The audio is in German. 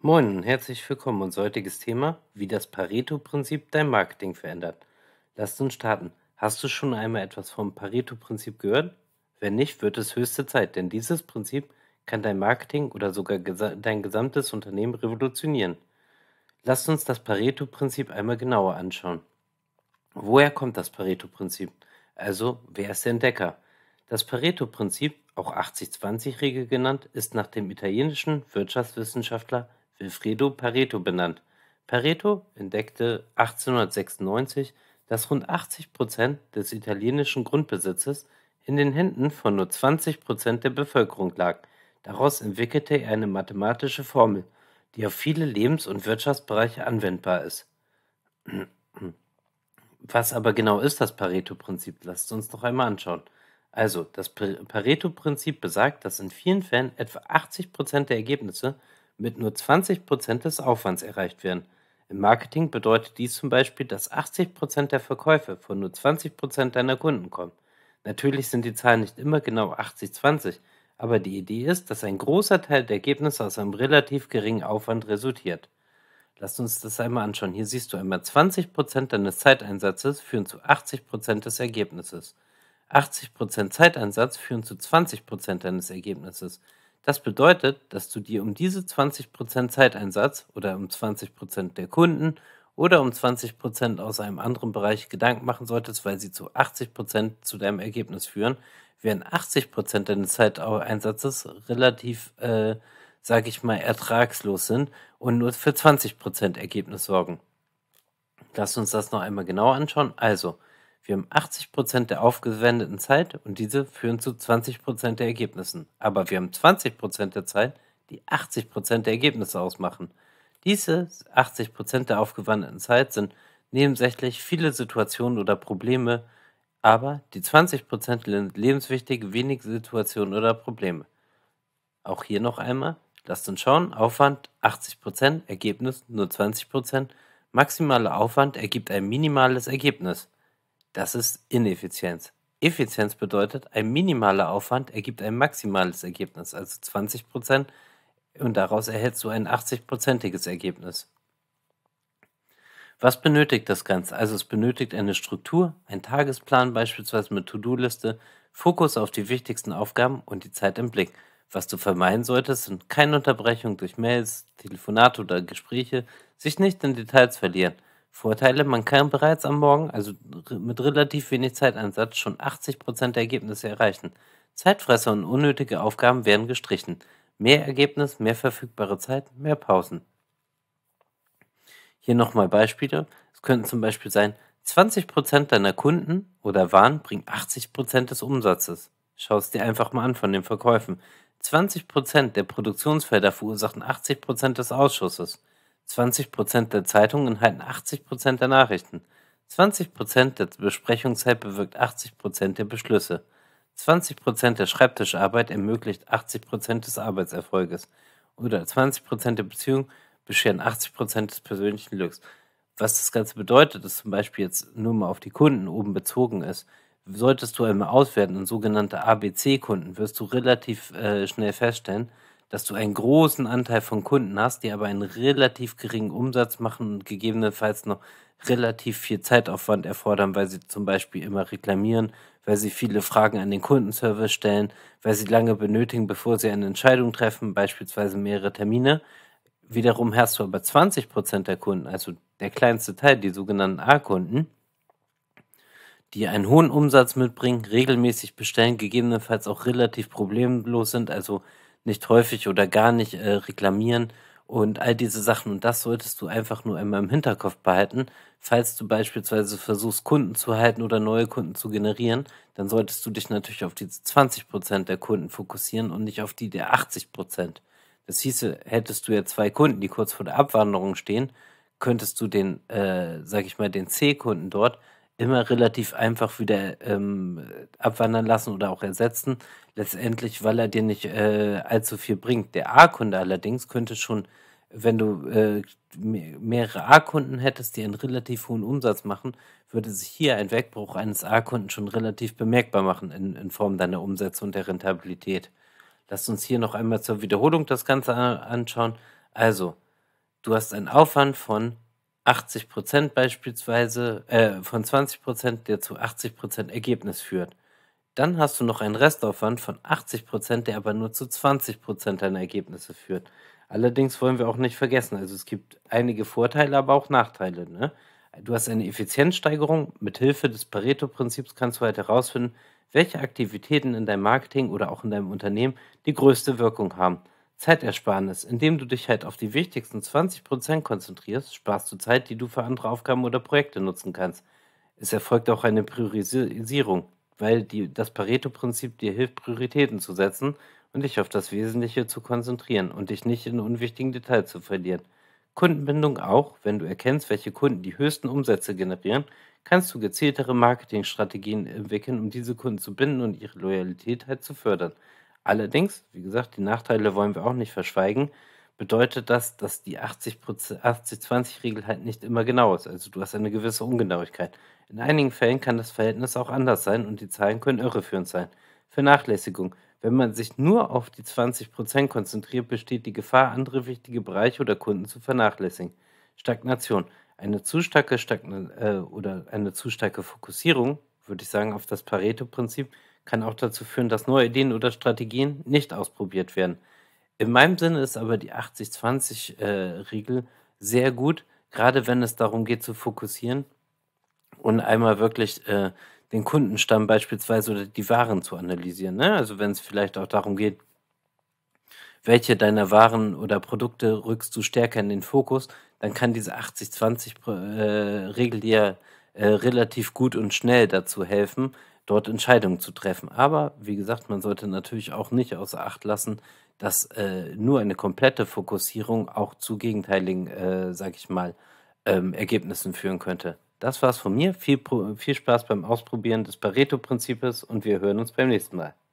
Moin und herzlich willkommen. Unser heutiges Thema, wie das Pareto-Prinzip dein Marketing verändert. Lasst uns starten. Hast du schon einmal etwas vom Pareto-Prinzip gehört? Wenn nicht, wird es höchste Zeit, denn dieses Prinzip kann dein Marketing oder sogar gesa dein gesamtes Unternehmen revolutionieren. Lasst uns das Pareto-Prinzip einmal genauer anschauen. Woher kommt das Pareto-Prinzip? Also, wer ist der Entdecker? Das Pareto-Prinzip, auch 80-20-Regel genannt, ist nach dem italienischen Wirtschaftswissenschaftler Wilfredo Pareto benannt. Pareto entdeckte 1896, dass rund 80 Prozent des italienischen Grundbesitzes in den Händen von nur 20 Prozent der Bevölkerung lag. Daraus entwickelte er eine mathematische Formel, die auf viele Lebens- und Wirtschaftsbereiche anwendbar ist. Was aber genau ist das Pareto-Prinzip? Lasst uns doch einmal anschauen. Also, das Pareto-Prinzip besagt, dass in vielen Fällen etwa 80% der Ergebnisse mit nur 20% des Aufwands erreicht werden. Im Marketing bedeutet dies zum Beispiel, dass 80% der Verkäufe von nur 20% deiner Kunden kommen. Natürlich sind die Zahlen nicht immer genau 80-20, aber die Idee ist, dass ein großer Teil der Ergebnisse aus einem relativ geringen Aufwand resultiert. Lass uns das einmal anschauen. Hier siehst du einmal 20% deines Zeiteinsatzes führen zu 80% des Ergebnisses. 80% Zeiteinsatz führen zu 20% deines Ergebnisses. Das bedeutet, dass du dir um diese 20% Zeiteinsatz oder um 20% der Kunden oder um 20% aus einem anderen Bereich Gedanken machen solltest, weil sie zu 80% zu deinem Ergebnis führen, während 80% deines Zeiteinsatzes relativ, äh, sage ich mal, ertragslos sind und nur für 20% Ergebnis sorgen. Lass uns das noch einmal genau anschauen. Also, wir haben 80 Prozent der aufgewendeten Zeit und diese führen zu 20 Prozent der Ergebnissen. Aber wir haben 20 Prozent der Zeit, die 80 Prozent der Ergebnisse ausmachen. Diese 80 Prozent der aufgewendeten Zeit sind nebensächlich viele Situationen oder Probleme, aber die 20 Prozent sind lebenswichtig, wenig Situationen oder Probleme. Auch hier noch einmal, lasst uns schauen, Aufwand 80 Prozent, Ergebnis nur 20 Prozent. Maximaler Aufwand ergibt ein minimales Ergebnis. Das ist Ineffizienz. Effizienz bedeutet, ein minimaler Aufwand ergibt ein maximales Ergebnis, also 20 Prozent, und daraus erhältst du ein 80-prozentiges Ergebnis. Was benötigt das Ganze? Also es benötigt eine Struktur, einen Tagesplan beispielsweise mit To-Do-Liste, Fokus auf die wichtigsten Aufgaben und die Zeit im Blick. Was du vermeiden solltest, sind keine Unterbrechungen durch Mails, Telefonate oder Gespräche, sich nicht in Details verlieren – Vorteile, man kann bereits am Morgen, also mit relativ wenig Zeiteinsatz, schon 80% der Ergebnisse erreichen. Zeitfresser und unnötige Aufgaben werden gestrichen. Mehr Ergebnis, mehr verfügbare Zeit, mehr Pausen. Hier nochmal Beispiele. Es könnten zum Beispiel sein, 20% deiner Kunden oder Waren bringen 80% des Umsatzes. Schau es dir einfach mal an von den Verkäufen. 20% der Produktionsfelder verursachen 80% des Ausschusses. 20 der Zeitungen enthalten 80 der Nachrichten. 20 der Besprechungszeit bewirkt 80 der Beschlüsse. 20 der Schreibtischarbeit ermöglicht 80 des Arbeitserfolges. Oder 20 der Beziehung bescheren 80 des persönlichen Glücks. Was das Ganze bedeutet, ist zum Beispiel jetzt nur mal auf die Kunden oben bezogen ist. Solltest du einmal auswerten und sogenannte ABC-Kunden, wirst du relativ äh, schnell feststellen, dass du einen großen Anteil von Kunden hast, die aber einen relativ geringen Umsatz machen und gegebenenfalls noch relativ viel Zeitaufwand erfordern, weil sie zum Beispiel immer reklamieren, weil sie viele Fragen an den Kundenservice stellen, weil sie lange benötigen, bevor sie eine Entscheidung treffen, beispielsweise mehrere Termine. Wiederum hast du aber 20 Prozent der Kunden, also der kleinste Teil, die sogenannten A-Kunden, die einen hohen Umsatz mitbringen, regelmäßig bestellen, gegebenenfalls auch relativ problemlos sind, also nicht häufig oder gar nicht äh, reklamieren und all diese Sachen. Und das solltest du einfach nur einmal im Hinterkopf behalten. Falls du beispielsweise versuchst, Kunden zu halten oder neue Kunden zu generieren, dann solltest du dich natürlich auf die 20 Prozent der Kunden fokussieren und nicht auf die der 80 Prozent. Das hieße, hättest du ja zwei Kunden, die kurz vor der Abwanderung stehen, könntest du den, äh, sag ich mal, den C-Kunden dort immer relativ einfach wieder ähm, abwandern lassen oder auch ersetzen. Letztendlich, weil er dir nicht äh, allzu viel bringt. Der A-Kunde allerdings könnte schon, wenn du äh, mehrere A-Kunden hättest, die einen relativ hohen Umsatz machen, würde sich hier ein Wegbruch eines A-Kunden schon relativ bemerkbar machen in, in Form deiner Umsätze und der Rentabilität. Lass uns hier noch einmal zur Wiederholung das Ganze anschauen. Also, du hast einen Aufwand von 80 Prozent beispielsweise, äh, von 20 Prozent, der zu 80 Prozent Ergebnis führt. Dann hast du noch einen Restaufwand von 80 Prozent, der aber nur zu 20 Prozent deiner Ergebnisse führt. Allerdings wollen wir auch nicht vergessen, also es gibt einige Vorteile, aber auch Nachteile. Ne? Du hast eine Effizienzsteigerung. Mithilfe des Pareto-Prinzips kannst du halt herausfinden, welche Aktivitäten in deinem Marketing oder auch in deinem Unternehmen die größte Wirkung haben. Zeitersparnis. Indem du dich halt auf die wichtigsten 20% konzentrierst, sparst du Zeit, die du für andere Aufgaben oder Projekte nutzen kannst. Es erfolgt auch eine Priorisierung, weil die, das Pareto-Prinzip dir hilft, Prioritäten zu setzen und dich auf das Wesentliche zu konzentrieren und dich nicht in unwichtigen Details zu verlieren. Kundenbindung auch, wenn du erkennst, welche Kunden die höchsten Umsätze generieren, kannst du gezieltere Marketingstrategien entwickeln, um diese Kunden zu binden und ihre Loyalität halt zu fördern. Allerdings, wie gesagt, die Nachteile wollen wir auch nicht verschweigen, bedeutet das, dass die 80-20-Regel halt nicht immer genau ist. Also du hast eine gewisse Ungenauigkeit. In einigen Fällen kann das Verhältnis auch anders sein und die Zahlen können irreführend sein. Vernachlässigung. Wenn man sich nur auf die 20% konzentriert, besteht die Gefahr, andere wichtige Bereiche oder Kunden zu vernachlässigen. Stagnation. Eine zu starke Stagn äh, oder eine zu starke Fokussierung, würde ich sagen, auf das Pareto-Prinzip kann auch dazu führen, dass neue Ideen oder Strategien nicht ausprobiert werden. In meinem Sinne ist aber die 80-20-Regel äh, sehr gut, gerade wenn es darum geht zu fokussieren und einmal wirklich äh, den Kundenstamm beispielsweise oder die Waren zu analysieren. Ne? Also wenn es vielleicht auch darum geht, welche deiner Waren oder Produkte rückst du stärker in den Fokus, dann kann diese 80-20-Regel äh, dir äh, relativ gut und schnell dazu helfen, dort Entscheidungen zu treffen. Aber wie gesagt, man sollte natürlich auch nicht außer Acht lassen, dass äh, nur eine komplette Fokussierung auch zu gegenteiligen, äh, sag ich mal, ähm, Ergebnissen führen könnte. Das war's von mir. Viel, viel Spaß beim Ausprobieren des Pareto-Prinzips und wir hören uns beim nächsten Mal.